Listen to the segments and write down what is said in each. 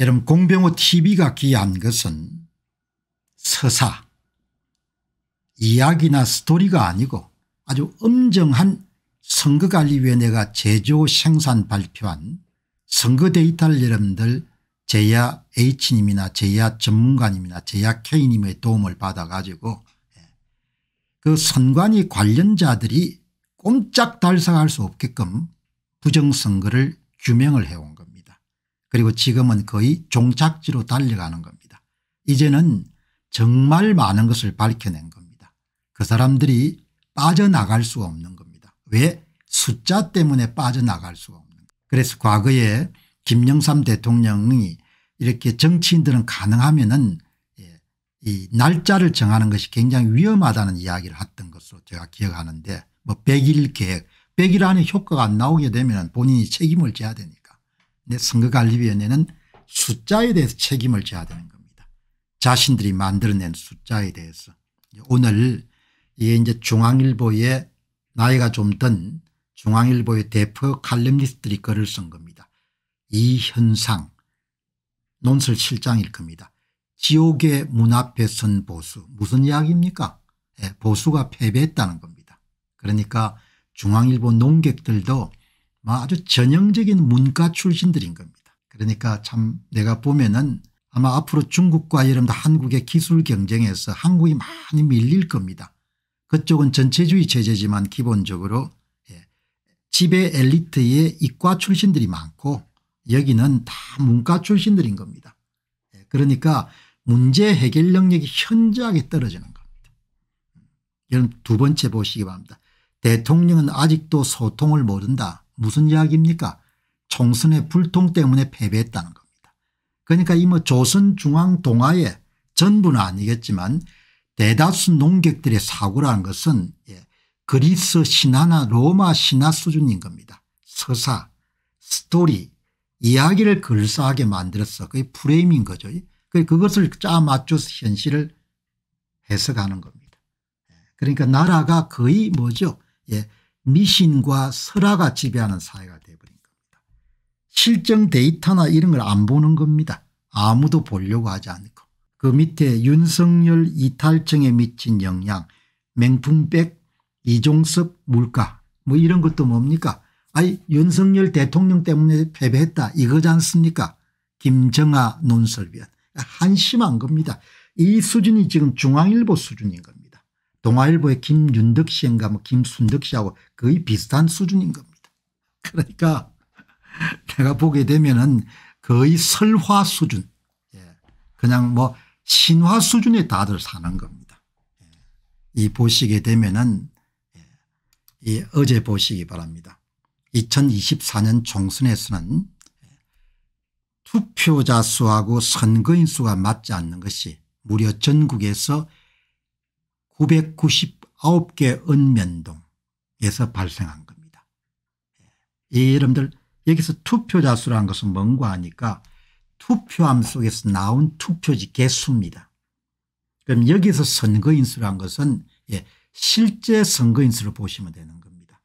여러분 공병호 tv가 기한 여 것은 서사 이야기나 스토리가 아니고 아주 엄정한 선거관리위원회가 제조 생산 발표한 선거 데이터를 여러분들 제야 H님이나 제야 전문가님이나 제야 K님의 도움을 받아가지고 예, 그 선관위 관련자들이 꼼짝 달싹할 수 없게끔 부정선거를 규명을 해온 겁니다. 그리고 지금은 거의 종착지로 달려가는 겁니다. 이제는 정말 많은 것을 밝혀낸 겁니다. 그 사람들이 빠져나갈 수가 없는 겁니다. 왜? 숫자 때문에 빠져나갈 수가 없는 겁니다. 그래서 과거에 김영삼 대통령이 이렇게 정치인들은 가능하면 은이 예, 날짜를 정하는 것이 굉장히 위험하다는 이야기를 했던 것으로 제가 기억하는데 뭐 100일 계획 100일 안에 효과가 안 나오게 되면 본인이 책임을 져야 되니까 선거관리위원회는 숫자에 대해서 책임을 져야 되는 겁니다. 자신들이 만들어낸 숫자에 대해서. 오늘 이게 이제 중앙일보에 나이가 좀 든 중앙일보의 대표 칼럼니스트들이 글을 쓴 겁니다. 이현상 논설 실장일 겁니다. 지옥의 문 앞에 선 보수 무슨 이야기입니까 예, 보수가 패배했다는 겁니다. 그러니까 중앙일보 농객들도 뭐 아주 전형적인 문과 출신들인 겁니다. 그러니까 참 내가 보면은 아마 앞으로 중국과 여러분들 한국의 기술 경쟁에서 한국이 많이 밀릴 겁니다. 그쪽은 전체주의 체제지만 기본적으로 예, 지배 엘리트의 이과 출신들이 많고 여기는 다 문과 출신들인 겁니다. 예, 그러니까 문제 해결 능력이 현저하게 떨어지는 겁니다. 음, 여러분 두 번째 보시기 바랍니다. 대통령은 아직도 소통을 모른다. 무슨 이야기입니까 총선의 불통 때문에 패배했다는 겁니다. 그러니까 이 뭐 조선중앙동아의 전부는 아니겠지만 대다수 농객들의 사고라는 것은 예, 그리스 신화나 로마 신화 수준인 겁니다. 서사 스토리 이야기를 걸사하게 만들었어. 그게 프레임인 거죠. 그것을 짜 맞춰서 현실을 해석하는 겁니다. 예, 그러니까 나라가 거의 뭐죠. 예, 미신과 설화가 지배하는 사회가 되어버린 겁니다. 실증 데이터나 이런 걸 안 보는 겁니다. 아무도 보려고 하지 않고 그 밑에 윤석열 이탈증에 미친 영향 맹풍백 이종섭 물가 뭐 이런 것도 뭡니까 아니 윤석열 대통령 때문에 패배했다 이거지 않습니까 김정아 논설위원 한심한 겁니다. 이 수준이 지금 중앙일보 수준인 겁니다. 동아일보의 김윤덕 씨인가 뭐 김순덕 씨하고 거의 비슷한 수준인 겁니다. 그러니까 내가 보게 되면은 거의 설화 수준 예. 그냥 뭐 신화 수준에 다들 사는 겁니다. 예. 이 보시게 되면은 예. 어제 보시기 바랍니다. 2024년 총선에서는 투표자 수하고 선거인 수가 맞지 않는 것이 무려 전국에서 999개 은면동에서 발생한 겁니다. 예, 여러분들 여기서 투표자 수라는 것은 뭔가 하니까 투표함 속에서 나온 투표지 개수입니다. 그럼 여기서 선거인 수라는 것은 예, 실제 선거인 수를 보시면 되는 겁니다.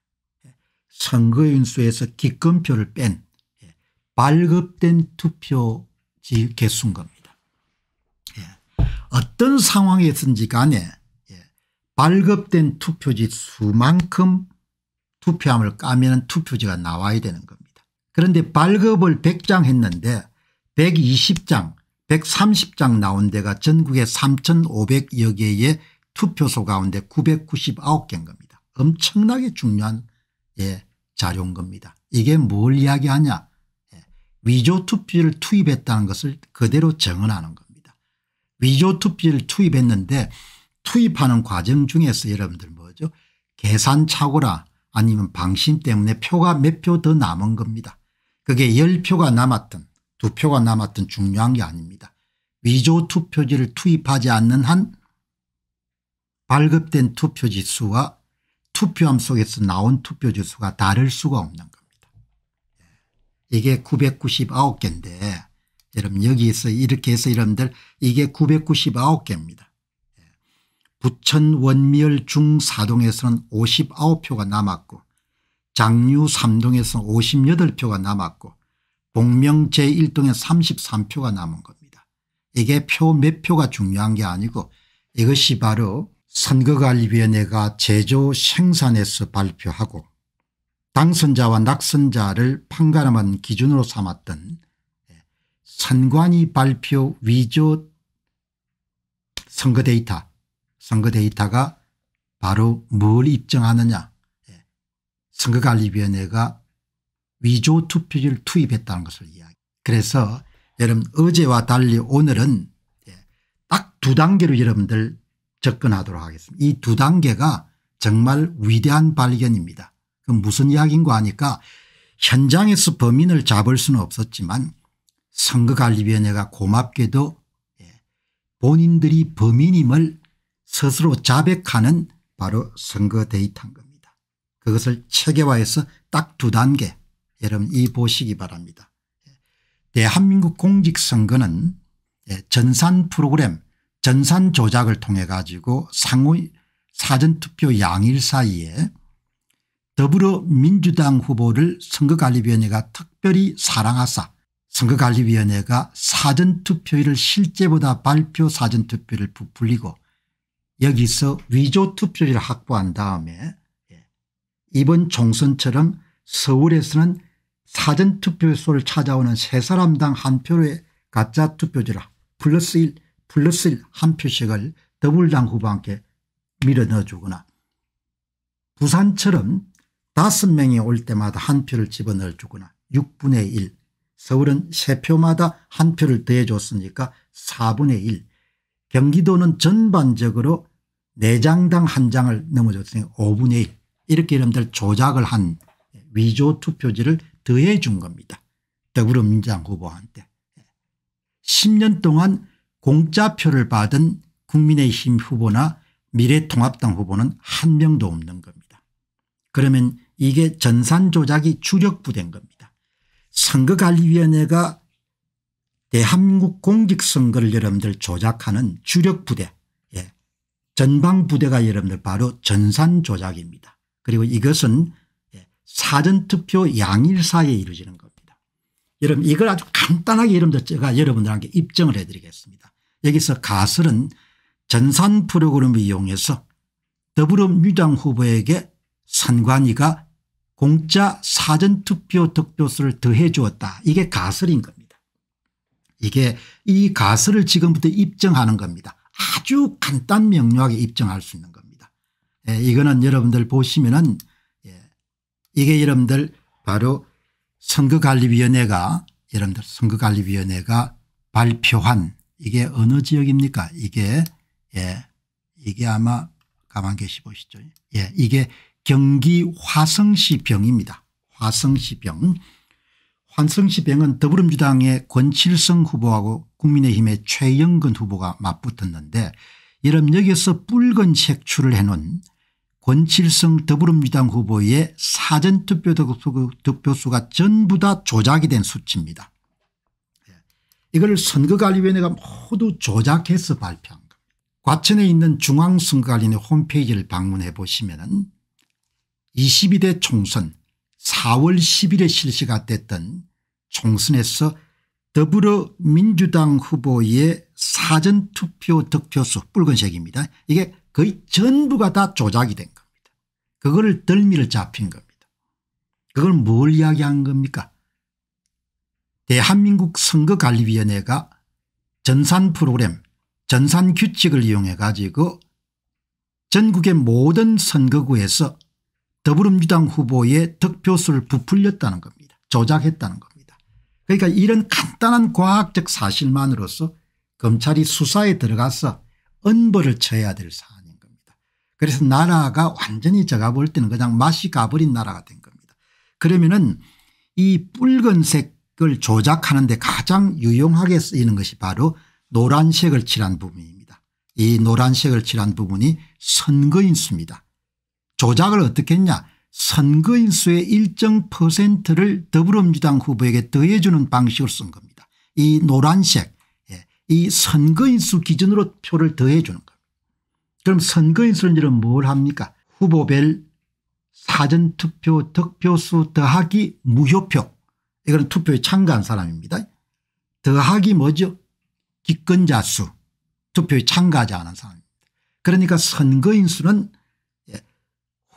예, 선거인 수에서 기권표를 뺀 예, 발급된 투표지 개수인 겁니다. 예. 어떤 상황이든지 간에 발급된 투표지 수만큼 투표함을 까면 투표지가 나와야 되는 겁니다. 그런데 발급을 100장 했는데 120장 130장 나온 데가 전국에 3500여 개의 투표소 가운데 999개인 겁니다. 엄청나게 중요한 예, 자료인 겁니다. 이게 뭘 이야기하냐 예, 위조 투표를 투입했다는 것을 그대로 증언하는 겁니다. 위조 투표를 투입했는데 투입하는 과정 중에서 여러분들 뭐죠 계산착오라 아니면 방심 때문에 표가 몇 표 더 남은 겁니다. 그게 10표가 남았든 2표가 남았든 중요한 게 아닙니다. 위조 투표지를 투입하지 않는 한 발급된 투표지 수와 투표함 속에서 나온 투표지 수가 다를 수가 없는 겁니다. 예. 이게 999개인데 여러분 여기서 이렇게 해서 여러분들 이게 999개입니다. 부천 원미열 중4동에서는 59표가 남았고 장류 3동에서 는 58표가 남았고 복명 제1동에 33표가 남은 겁니다. 이게 표 몇 표가 중요한 게 아니고 이것이 바로 선거관리위원회가 제조 생산에서 발표하고 당선자와 낙선자를 판가름한 기준으로 삼았던 선관위 발표 위조 선거 데이터 선거 데이터가 바로 뭘 입증하느냐 예. 선거관리위원회가 위조 투표를 투입했다는 것을 이야기 그래서 여러분 어제와 달리 오늘은 예, 딱두 단계로 여러분들 접근하도록 하겠습니다. 이 두 단계가 정말 위대한 발견입니다. 그 무슨 이야기인고 하니까 현장에서 범인을 잡을 수는 없었지만 선거관리위원회가 고맙게도 예, 본인들이 범인임을 스스로 자백하는 바로 선거 데이터인 겁니다. 그것을 체계화해서 딱 두 단계 여러분 이 보시기 바랍니다. 대한민국 공직선거는 예, 전산 프로그램 전산 조작을 통해 가지고 상호 사전투표 양일 사이에 더불어민주당 후보를 선거관리위원회가 특별히 사랑하사 선거관리위원회가 사전투표율을 실제보다 발표 사전투표를 부풀리고 여기서 위조 투표지를 확보한 다음에 예, 이번 총선처럼 서울에서는 사전투표소를 찾아오는 세 사람당 한 표의 가짜 투표지라 플러스 1 플러스 1 한 표씩을 더블당 후보와 함께 밀어넣어주거나 부산처럼 다섯 명이 올 때마다 한 표를 집어넣어주거나 6분의 1 서울은 세표마다한 표를 더해줬으니까 4분의 1 경기도는 전반적으로 4장당 한장을 넘어졌으니 5분의 1 이렇게 이름들 조작을 한 위조 투표지를 더해 준 겁니다. 더불어민주당 후보한테. 10년 동안 공짜표를 받은 국민의힘 후보나 미래통합당 후보는 한 명도 없는 겁니다. 그러면 이게 전산 조작이 주력부된 겁니다. 선거관리위원회가 대한국 예, 공직선거를 여러분들 조작하는 주력부대 예. 전방부대가 여러분들 바로 전산조작입니다. 그리고 이것은 예. 사전투표 양일 사에 이루어지는 겁니다. 여러분 이걸 아주 간단하게 여러분들 제가 여러분들한테 입증을 해드리겠습니다. 여기서 가설은 전산 프로그램을 이용해서 더불어민주당 후보에게 선관위가 공짜 사전투표 득표수를 더해 주었다. 이게 가설인 겁니다. 이게 이 가설을 지금부터 입증하는 겁니다. 아주 간단 명료하게 입증할 수 있는 겁니다. 예, 이거는 여러분들 보시면은 예, 이게 여러분들 바로 선거관리위원회가 여러분들 선거관리위원회가 발표한 이게 어느 지역입니까? 이게 예, 이게 아마 가만 계시 보시죠. 예, 이게 경기 화성시 병입니다. 화성시 병. 환승시 병은 더불어민주당의 권칠성 후보하고 국민의힘의 최영근 후보가 맞붙었는데 여러분 여기서 붉은 색출을 해놓은 권칠성 더불어민주당 후보의 사전투표 득표수가 전부 다 조작이 된 수치입니다. 예. 이걸 선거관리위원회가 모두 조작해서 발표한 겁니다. 과천에 있는 중앙선거관리위원회 홈페이지를 방문해 보시면 은 22대 총선 4월 10일에 실시가 됐던 총선에서 더불어민주당 후보의 사전투표 득표수 붉은색입니다. 이게 거의 전부가 다 조작이 된 겁니다. 그거 덜미를 잡힌 겁니다. 그걸 뭘 이야기한 겁니까 대한민국 선거관리위원회가 전산 프로그램 전산 규칙을 이용해 가지고 전국의 모든 선거구에서 더불어민주당 후보의 득표수를 부풀렸다는 겁니다. 조작했다는 겁니다. 그러니까 이런 간단한 과학적 사실만으로서 검찰이 수사에 들어가서 엄벌을 쳐야 될 사안인 겁니다. 그래서 나라가 완전히 제가 볼 때는 그냥 맛이 가버린 나라가 된 겁니다. 그러면은 이 붉은색을 조작하는 데 가장 유용하게 쓰이는 것이 바로 노란색을 칠한 부분입니다. 이 노란색을 칠한 부분이 선거인수입니다. 조작을 어떻게 했냐 선거인 수의 일정 퍼센트를 더불어민주당 후보에게 더해주는 방식을 쓴 겁니다. 이 노란색 예, 이 선거인 수 기준으로 표를 더해주는 겁니다. 그럼 선거인 수는 뭘 합니까 후보별 사전투표 득표수 더하기 무효표 이거는 투표에 참가한 사람입니다. 더하기 뭐죠 기권자 수 투표에 참가하지 않은 사람입니다. 그러니까 선거인 수는 예,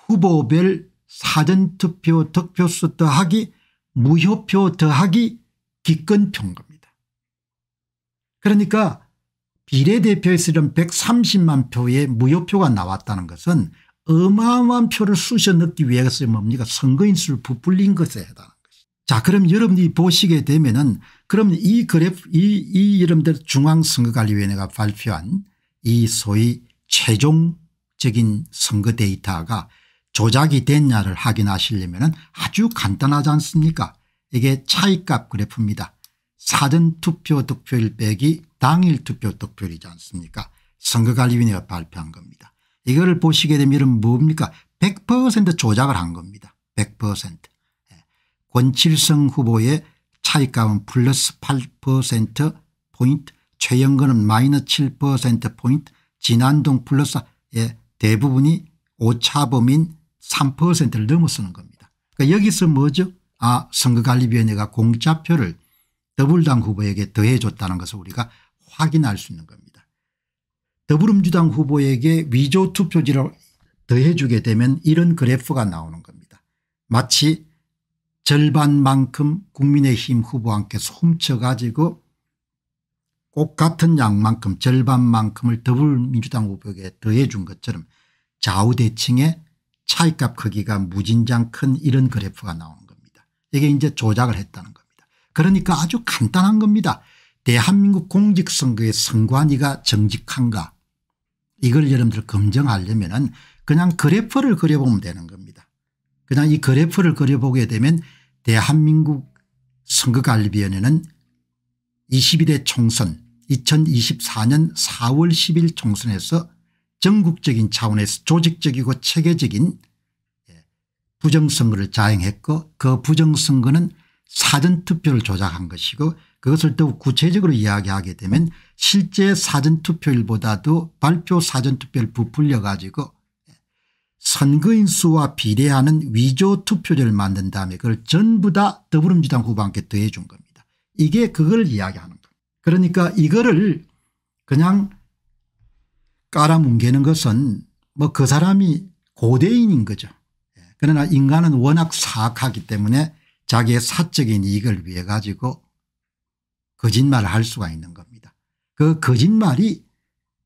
후보별 사전투표 득표수 더하기 무효표 더하기 기권표입니다. 그러니까 비례대표에서는 130만 표의 무효표가 나왔다는 것은 어마어마한 표를 쑤셔 넣기 위해서 뭡니까 선거인 수를 부풀린 것에 해당하는 것이죠. 자 그럼 여러분이 보시게 되면 은 그럼 이 그래프 이, 이 여러분들 중앙선거관리위원회가 발표한 이 소위 최종적인 선거 데이터가 조작이 됐냐를 확인하시려면 아주 간단하지 않습니까 이게 차이값 그래프입니다. 사전투표 득표율 빼기 당일 투표 득표율이지 않습니까 선거관리위원회가 발표한 겁니다. 이거를 보시게 되면 뭡니까 100% 조작을 한 겁니다. 100% 예. 권칠성 후보의 차이값은 플러스 8%포인트 최영근은 마이너스 7%포인트 진안동 플러스 예, 대부분이 오차범인 3%를 넘어서는 겁니다. 그러니까 여기서 뭐죠? 아 선거관리위원회가 공짜표를 더불당 후보에게 더해줬다는 것을 우리가 확인할 수 있는 겁니다. 더불어주당 후보에게 위조 투표지를 더해주게 되면 이런 그래프가 나오는 겁니다. 마치 절반만큼 국민의힘 후보와 함 훔쳐가지고 꼭 같은 양만큼 절반만큼을 더불어민주당 후보에게 더해준 것처럼 좌우대칭의 차이값 크기가 무진장 큰 이런 그래프가 나오는 겁니다. 이게 이제 조작을 했다는 겁니다. 그러니까 아주 간단한 겁니다. 대한민국 공직선거의 선관위가 정직한가 이걸 여러분들 검증하려면 은 그냥 그래프를 그려보면 되는 겁니다. 그냥 이 그래프를 그려보게 되면 대한민국 선거관리위원회는 2 1대 총선 2024년 4월 10일 총선에서 전국적인 차원에서 조직적이고 체계적인 예, 부정선거를 자행했고 그 부정선거는 사전투표를 조작한 것이고 그것을 더욱 구체적으로 이야기하게 되면 실제 사전투표일보다도 발표 사전투표를 부풀려 가지고 예, 선거인 수와 비례하는 위조 투표제를 만든 다음에 그걸 전부 다 더불어민주당 후보한테 더해준 겁니다. 이게 그걸 이야기하는 겁니다. 그러니까 이거를 그냥 깔아뭉개는 것은 뭐 그 사람이 고대인인 거죠. 예. 그러나 인간은 워낙 사악하기 때문에 자기의 사적인 이익을 위해 가지고 거짓말을 할 수가 있는 겁니다. 그 거짓말이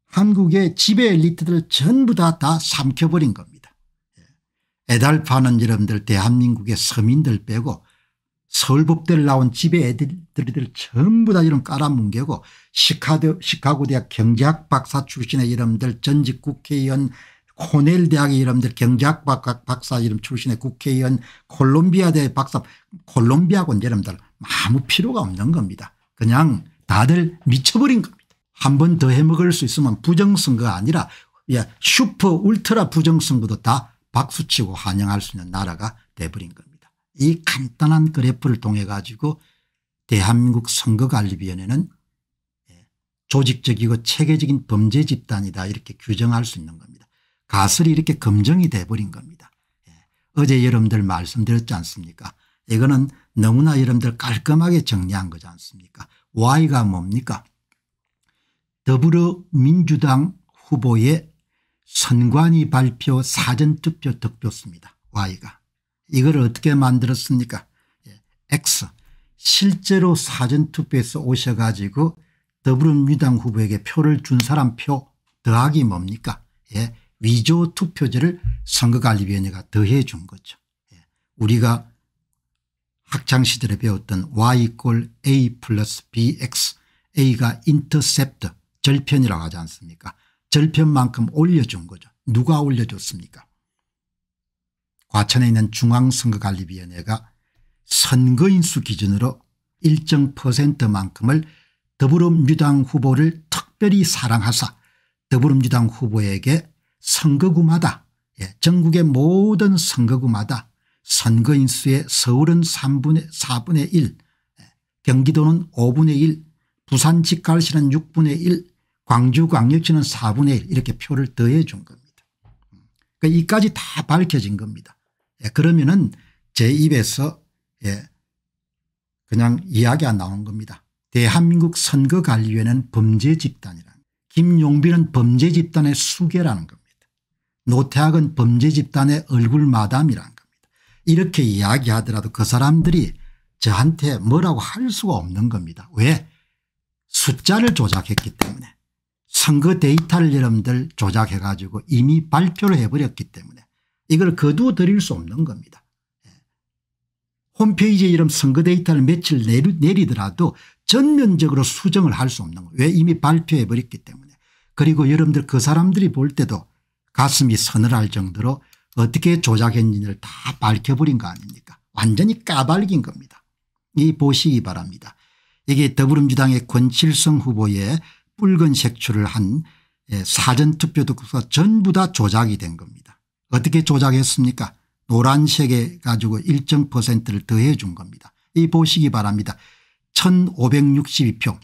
한국의 지배 엘리트들 전부 다다 다 삼켜버린 겁니다. 예. 애달파는 여러분들 대한민국의 서민들 빼고 서울법대를 나온 집에 애들들 전부 다 이런 깔아뭉개고 시카드, 시카고대학 경제학 박사 출신의 이름들 전직 국회의원 코넬 대학의 이름들 경제학 박사 이름 출신의 국회의원 콜롬비아대 박사 콜롬비아군 이름들 아무 필요가 없는 겁니다. 그냥 다들 미쳐버린 겁니다. 한 번 더 해먹을 수 있으면 부정선거가 아니라 예, 슈퍼 울트라 부정선거도 다 박수치고 환영할 수 있는 나라가 돼버린 겁니다. 이 간단한 그래프를 통해 가지고 대한민국 선거관리위원회는 예, 조직적이고 체계적인 범죄 집단이다 이렇게 규정할 수 있는 겁니다. 가설이 이렇게 검증이 돼버린 겁니다. 예. 어제 여러분들 말씀드렸지 않습니까 이거는 너무나 여러분들 깔끔하게 정리한 거지 않습니까 Y가 뭡니까 더불어민주당 후보의 선관위 발표 사전투표 득표수입니다. Y가 이걸 어떻게 만들었습니까 예, X 실제로 사전투표에서 오셔가지고 더불어민주당 후보에게 표를 준 사람 표 더하기 뭡니까 예. 위조 투표제를 선거관리위원회가 더해 준 거죠. 예. 우리가 학창시절에 배웠던 y e a 플러스 bx a가 인터셉트 절편이라고 하지 않습니까 절편만큼 올려준 거죠. 누가 올려줬습니까 과천에 있는 중앙선거관리위원회가 선거인수 기준으로 일정 퍼센트만큼을 더불어민주당 후보를 특별히 사랑하사 더불어민주당 후보에게 선거구마다 예, 전국의 모든 선거구마다 선거인수의 서울은 3분의 4분의 1 예, 경기도는 5분의 1 부산 직갈시는 6분의 1 광주광역시는 4분의 1 이렇게 표를 더해 준 겁니다. 그러니까 이까지 다 밝혀진 겁니다. 예, 그러면은 제 입에서 예, 그냥 이야기가 나온 겁니다. 대한민국 선거관리위원회는 범죄 집단이라 김용빈은 범죄 집단의 수괴라는 겁니다. 노태학은 범죄 집단의 얼굴 마담이라 겁니다. 이렇게 이야기하더라도 그 사람들이 저한테 뭐라고 할 수가 없는 겁니다. 왜? 숫자를 조작했기 때문에 선거 데이터를 여러분들 조작해 가지고 이미 발표를 해버렸기 때문에 이걸 거두어 드릴 수 없는 겁니다. 예. 홈페이지에 이름 선거 데이터를 며칠 내리더라도 전면적으로 수정을 할 수 없는 거예요. 왜 이미 발표해 버렸기 때문에. 그리고 여러분들 그 사람들이 볼 때도 가슴이 서늘할 정도로 어떻게 조작했는지를 다 밝혀버린 거 아닙니까 완전히 까발긴 겁니다. 이 보시기 바랍니다. 이게 더불어민주당의 권칠성 후보의 붉은 색출을 한 예, 사전투표 득 전부 다 조작이 된 겁니다. 어떻게 조작했습니까 노란색에 가지고 일정 퍼센트를 더해 준 겁니다. 이 보시기 바랍니다. 1562표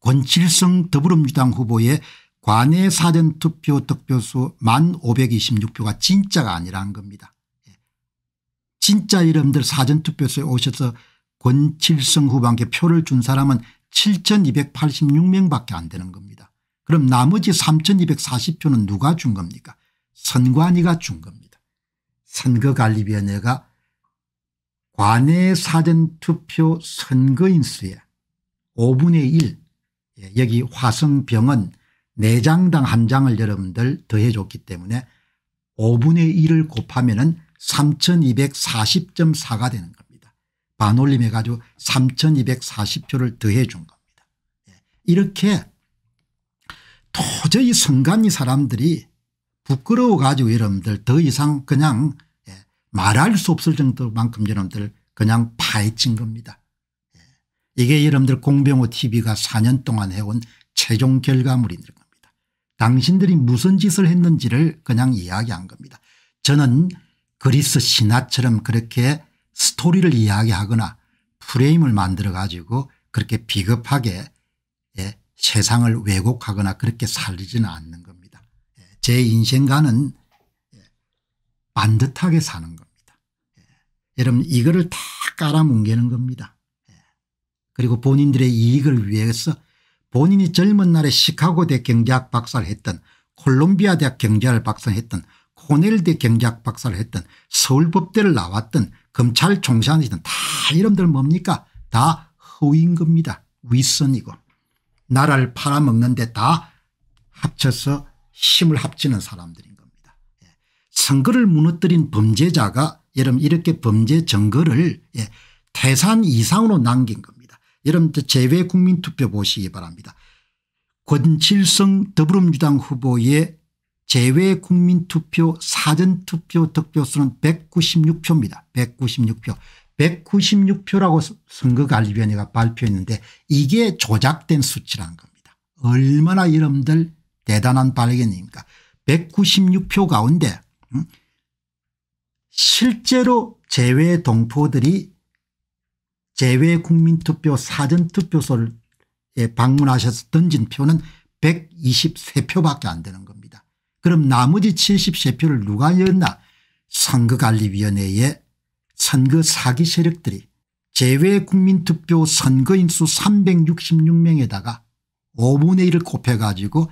권칠성 더불어민주당 후보의 관내 사전투표 득표수 1526표가 진짜가 아니라는 겁니다. 예. 진짜 이름들 사전투표소에 오셔서 권칠성 후보한테 표를 준 사람은 7286명 밖에 안 되는 겁니다. 그럼 나머지 3240표는 누가 준 겁니까 선관위가 준 겁니다. 선거관리위원회가 관내 사전투표 선거인수의 5분의 1 예, 여기 화성병은 4장당 1장을 여러분들 더해줬기 때문에 5분의 1을 곱하면 은 3240.4가 되는 겁니다. 반올림해 가지고 3240표를 더해 준 겁니다. 예, 이렇게 도저히 성관이 사람들이 부끄러워 가지고 여러분들 더 이상 그냥 예, 말할 수 없을 정도만큼 여러분들 그냥 파헤친 겁니다. 예. 이게 여러분들 공병호 tv가 4년 동안 해온 최종 결과물인 겁니다. 당신들이 무슨 짓을 했는지를 그냥 이야기한 겁니다. 저는 그리스 신화처럼 그렇게 스토리를 이야기하거나 프레임을 만들어 가지고 그렇게 비겁하게 예, 세상을 왜곡하거나 그렇게 살리지는 않는 제 인생과는 반듯하게 사는 겁니다. 예. 여러분 이거를 다 깔아뭉개는 겁니다. 예. 그리고 본인들의 이익을 위해서 본인이 젊은 날에 시카고 대 경제학 박사를 했던 콜롬비아 대학 경제학 박사했던 코넬대 경제학 박사를 했던 서울법대를 나왔던 검찰 총장이던 다 이름들 뭡니까 다 허위인 겁니다. 윗선이고 나라를 팔아먹는데 다 합쳐서 힘을 합치는 사람들인 겁니다. 예. 선거를 무너뜨린 범죄자가 여러분 이렇게 범죄 증거를 예. 태산 이상으로 남긴 겁니다. 여러분 재외 국민투표 보시기 바랍니다. 권칠성 더불어민주당 후보의 재외 국민투표 사전투표 득표수는 196표입니다. 196표. 196표라고 선거관리위원회가 발표했는데 이게 조작된 수치란 겁니다. 얼마나 여러분들 대단한 발견입니까 196표 가운데 실제로 제외 동포들이 제외 국민투표 사전투표소를 방문하셔서 던진 표는 123표밖에 안 되는 겁니다. 그럼 나머지 73표를 누가 였나 선거관리위원회의 선거 사기 세력들이 제외 국민투표 선거인수 366명에다가 5분의 1을 곱해가지고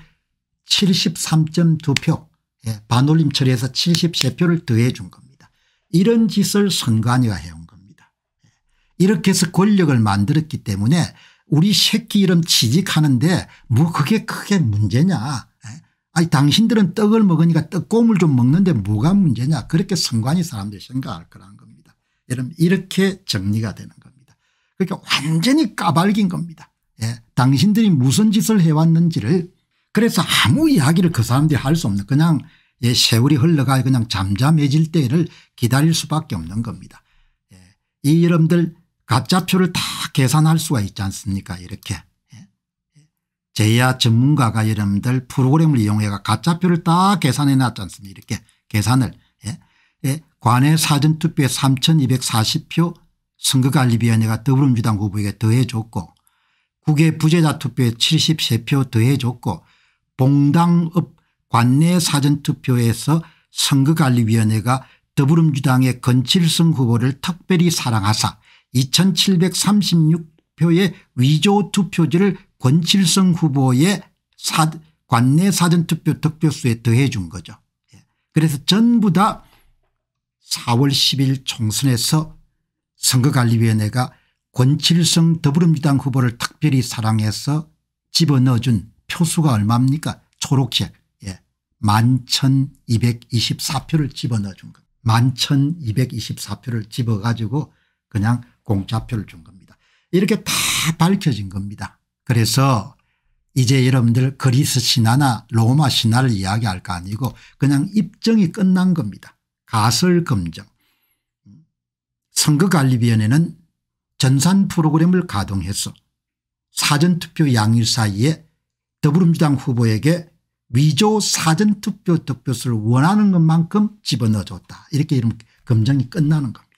73.2표 예, 반올림 처리해서 73표를 더해 준 겁니다. 이런 짓을 선관위가 해온 겁니다. 예, 이렇게 해서 권력을 만들었기 때문에 우리 새끼 이름 취직하는데 뭐 그게 크게 문제냐 예, 아니 당신들은 떡을 먹으니까 떡고물 좀 먹는데 뭐가 문제냐 그렇게 선관위 사람들이 생각할 거란 겁니다. 여러분 이렇게 정리가 되는 겁니다. 그러니까 완전히 까발긴 겁니다. 예, 당신들이 무슨 짓을 해왔는지를 그래서 아무 이야기를 그 사람들이 할 수 없는 그냥 예, 세월이 흘러가 그냥 잠잠해질 때를 기다릴 수밖에 없는 겁니다. 예, 이 여러분들 가짜표를 다 계산할 수가 있지 않습니까 이렇게. 예, 예. 제야 전문가가 여러분들 프로그램을 이용해가 짜표를다 계산해 놨지 않습니까 이렇게 계산을. 예, 예 관내 사전투표에 3240표 선거관리위원회가 더불어민주당 후보에게 더해줬고 국외 부재자 투표에 73표 더해줬고 봉당읍 관내 사전투표에서 선거관리위원회가 더불어민주당의 건칠성 후보를 특별히 사랑하사 2736표의 위조 투표지를 권칠성 후보의 사, 관내 사전투표 득표수에 더해 준 거죠. 예. 그래서 전부 다 4월 10일 총선에서 선거관리위원회가 권칠성 더불어민주당 후보를 특별히 사랑해서 집어넣어준 표수가 얼마입니까 초록색 예. 11,224표를 집어넣어 준 겁니다. 11,224표를 집어가지고 그냥 공짜표를 준 겁니다. 이렇게 다 밝혀진 겁니다. 그래서 이제 여러분들 그리스 신화나 로마 신화를 이야기할 거 아니고 그냥 입증이 끝난 겁니다. 가설 검증. 선거관리위원회는 전산 프로그램을 가동해서 사전투표 양일 사이에 더불어민주당 후보에게 위조 사전투표 득표수를 원하는 것만큼 집어넣어줬다. 이렇게 이름 검증이 끝나는 겁니다.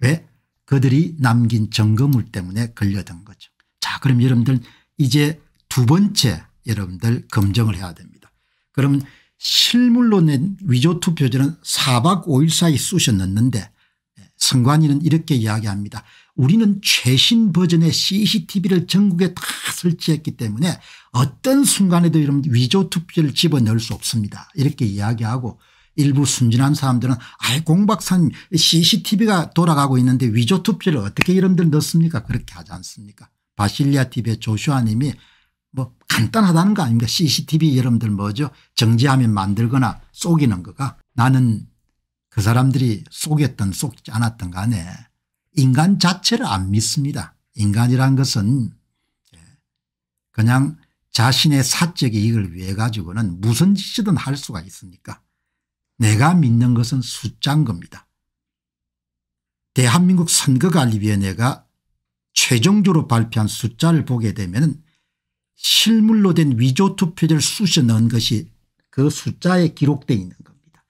왜? 그들이 남긴 점검물 때문에 걸려든 거죠. 자 그럼 여러분들 이제 두 번째 여러분들 검증을 해야 됩니다. 그러면 실물로 낸 위조 투표지는 4박 5일 사이 쑤셔 넣는데 예, 선관위는 이렇게 이야기합니다. 우리는 최신 버전의 CCTV를 전국에 다 설치했기 때문에 어떤 순간에도 이런 위조 투표를 집어넣을 수 없습니다. 이렇게 이야기하고 일부 순진한 사람들은 아예 공박사님 CCTV가 돌아가고 있는데 위조 투표를 어떻게 이름들 넣습니까 그렇게 하지 않습니까 바실리아 TV의 조슈아 님이 뭐 간단하다는 거 아닙니까 CCTV 여러분들 뭐죠 정지하면 만들거나 속이는 거가 나는 그 사람들이 속였던 속지 않았던 간에 인간 자체를 안 믿습니다. 인간이란 것은 예, 그냥 자신의 사적 이익을 위해 가지고는 무슨 짓이든 할 수가 있습니까 내가 믿는 것은 숫자인 겁니다. 대한민국 선거관리위원회가 최종적으로 발표한 숫자를 보게 되면 실물로 된 위조 투표를 쑤셔 넣은 것이 그 숫자에 기록되어 있는 겁니다.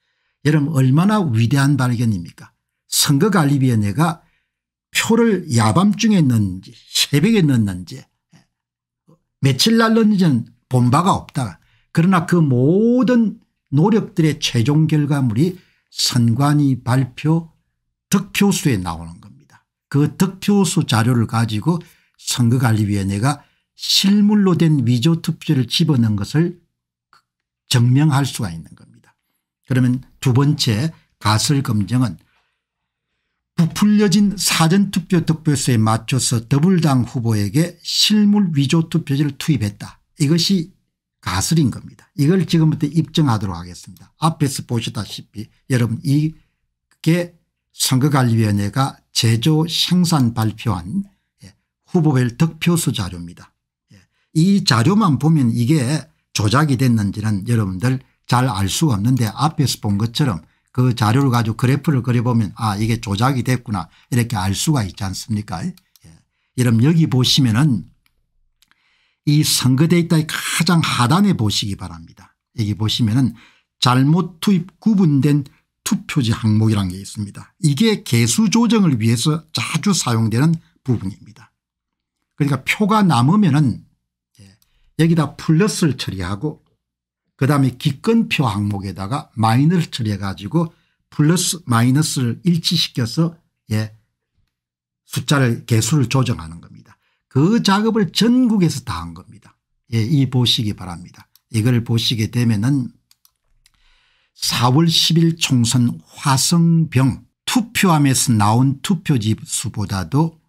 여러분 얼마나 위대한 발견입니까 선거관리위원회가 표를 야밤중에 넣는지 새벽에 넣는지 며칠 날 넣는지는 본 바가 없다. 그러나 그 모든 노력들의 최종 결과물이 선관위 발표 득표수에 나오는 겁니다. 그 득표수 자료를 가지고 선거관리위원회가 실물로 된 위조 투표를 집어넣은 것을 증명할 수가 있는 겁니다. 그러면 두 번째 가설 검증은 부풀려진 사전투표 득표수에 맞춰서 더블당 후보에게 실물 위조 투표지를 투입했다. 이것이 가설인 겁니다. 이걸 지금부터 입증하도록 하겠습니다. 앞에서 보시다시피 여러분 이게 선거관리위원회가 제조 생산 발표한 예, 후보별 득표수 자료입니다. 예, 이 자료만 보면 이게 조작이 됐는지는 여러분들 잘 알 수가 없는데 앞에서 본 것처럼 그 자료를 가지고 그래프를 그려보면 아 이게 조작이 됐구나 이렇게 알 수가 있지 않습니까 예. 여러분 여기 보시면은 이 선거데이터의 가장 하단에 보시기 바랍니다. 여기 보시면은 잘못 투입 구분된 투표지 항목이라는 게 있습니다. 이게 개수 조정을 위해서 자주 사용되는 부분입니다. 그러니까 표가 남으면은 예, 여기다 플러스를 처리하고 그다음에 기권표 항목에다가 마이너를 처리해 가지고 플러스 마이너스를 일치시켜서 예 숫자를 개수를 조정하는 겁니다. 그 작업을 전국에서 다 한 겁니다. 예, 이 보시기 바랍니다. 이걸 보시게 되면은 4월 10일 총선 화성병 투표함에서 나온 투표지 수보다도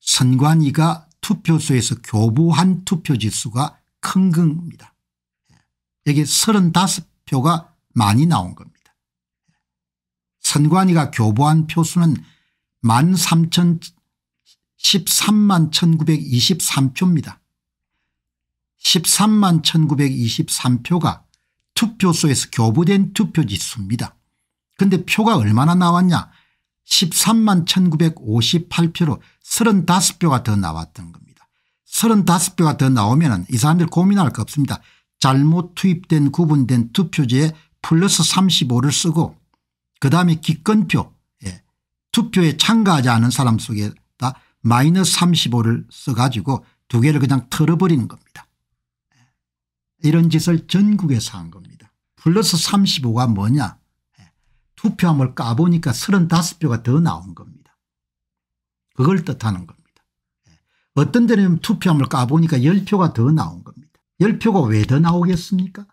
선관위가 투표소에서 교부한 투표지 수가 큰 겁니다. 여기 35표가 많이 나온 겁니다. 선관위가 교부한 표수는 13,013만 1923표입니다. 13만 1923표가 투표소에서 교부된 투표지수입니다. 근데 표가 얼마나 나왔냐 13만 1958표로 35표가 더 나왔던 겁니다. 35표가 더 나오면 이 사람들 고민할 거 없습니다. 잘못 투입된 구분된 투표지에 플러스 35를 쓰고 그다음에 기권표 예. 투표에 참가하지 않은 사람 속에다 마이너스 35를 써가지고 두 개를 그냥 털어버리는 겁니다. 예, 이런 짓을 전국에서 한 겁니다. 플러스 35가 뭐냐 예, 투표함을 까보니까 35표가 더 나온 겁니다. 그걸 뜻하는 겁니다. 예, 어떤 데는 투표함을 까보니까 10표가 더 나온 겁니다. 10표가 왜 더 나오겠습니까?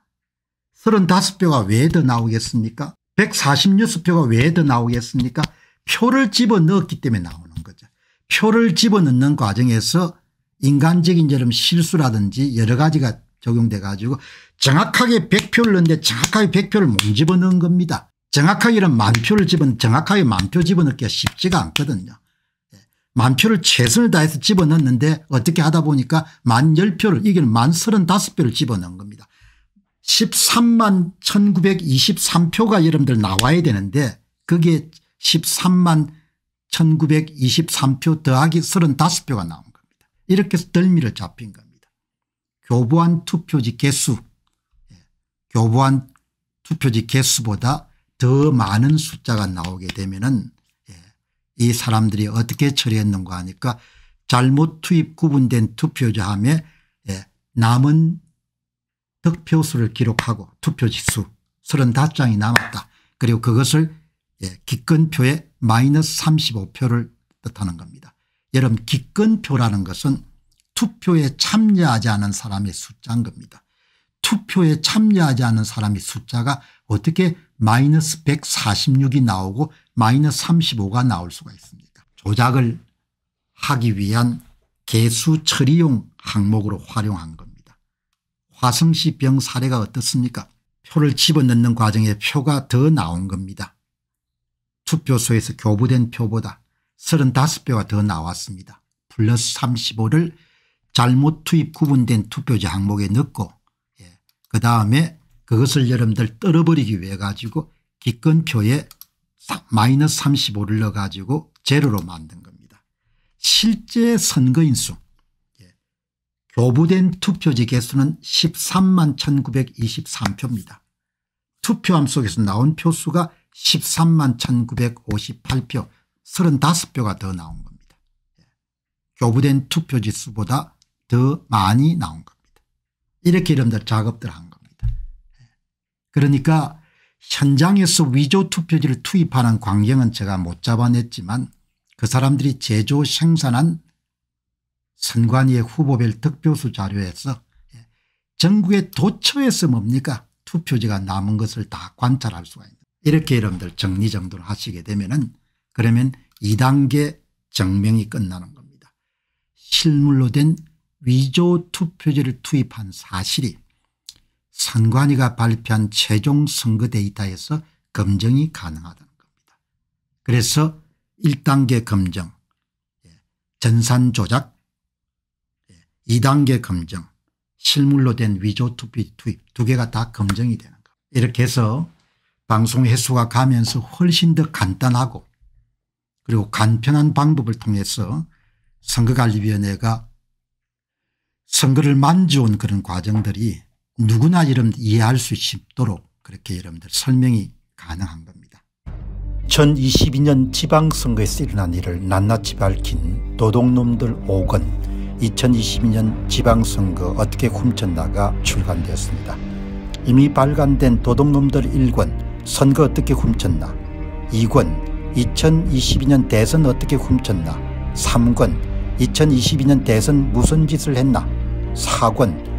35표가 왜 더 나오겠습니까? 146표가 왜 더 나오겠습니까? 표를 집어넣었기 때문에 나오는 거죠. 표를 집어넣는 과정에서 인간적인 여름 실수라든지 여러 가지가 적용돼 가지고 정확하게 100표를 넣는데 정확하게 100표를 못 집어넣은 겁니다. 정확하게는 만표를 집은 정확하게 만표 집어넣기가 쉽지가 않거든요. 만 표를 최선을 다해서 집어넣는데 어떻게 하다 보니까 만 10표를 이기만 35표를 집어넣은 겁니다. 13만 1923표가 여러분들 나와야 되는데 그게 13만 1923표 더하기 35표가 나온 겁니다. 이렇게 해서 덜미를 잡힌 겁니다. 교부한 투표지 개수 예. 교부한 투표지 개수보다 더 많은 숫자가 나오게 되면 은이 사람들이 어떻게 처리했는가 하니까 잘못 투입 구분된 투표자함에 예, 남은 득표수를 기록하고 투표지수 35장이 남았다. 그리고 그것을 예, 기권표에 마이너스 35표를 뜻하는 겁니다. 여러분 기권표라는 것은 투표에 참여하지 않은 사람의 숫자인 겁니다. 투표에 참여하지 않은 사람의 숫자가 어떻게 마이너스 146이 나오고 마이너스 35가 나올 수가 있습니다. 조작을 하기 위한 개수 처리용 항목으로 활용한 겁니다. 화성시 병 사례가 어떻습니까 표를 집어넣는 과정에 표가 더 나온 겁니다. 투표소에서 교부된 표보다 35표가 더 나왔습니다. 플러스 35를 잘못 투입 구분된 투표지 항목에 넣고 예. 그 다음에 그것을 여러분들 떨어버리기 위해 가지고 기권표에 마이너스 35를 넣어 가지고 제로로 만든 겁니다. 실제 선거인수 예. 교부된 투표지 개수는 13만 1923표입니다. 투표함 속에서 나온 표수가 13만 1958표 35표가 더 나온 겁니다. 예. 교부된 투표지 수보다 더 많이 나온 겁니다. 이렇게 여러분들 작업들 한 그러니까 현장에서 위조 투표지를 투입하는 광경은 제가 못 잡아냈지만 그 사람들이 제조 생산한 선관위의 후보별 득표수 자료에서 전국의 도처에서 뭡니까 투표지가 남은 것을 다 관찰할 수가 있는 이렇게 여러분들 정리정돈 하시게 되면 은 그러면 2단계 증명이 끝나는 겁니다. 실물로 된 위조 투표지를 투입한 사실이 선관위가 발표한 최종 선거 데이터에서 검증이 가능하다는 겁니다. 그래서 1단계 검증 예, 전산 조작 2단계 예, 검증 실물로 된 위조 투표 투입 두 개가 다 검증이 되는 겁니다. 이렇게 해서 방송 횟수가 가면서 훨씬 더 간단하고 그리고 간편한 방법을 통해서 선거관리위원회가 선거를 만져온 그런 과정들이 누구나 이름 이해할 수 있도록 그렇게 여러분들 설명이 가능한 겁니다. 2022년 지방선거에서 일어난 일을 낱낱이 밝힌 도둑놈들 5권 2022년 지방선거 어떻게 훔쳤나가 출간되었습니다. 이미 발간된 도둑놈들 1권 선거 어떻게 훔쳤나 2권 2022년 대선 어떻게 훔쳤나 3권 2022년 대선 무슨 짓을 했나 4권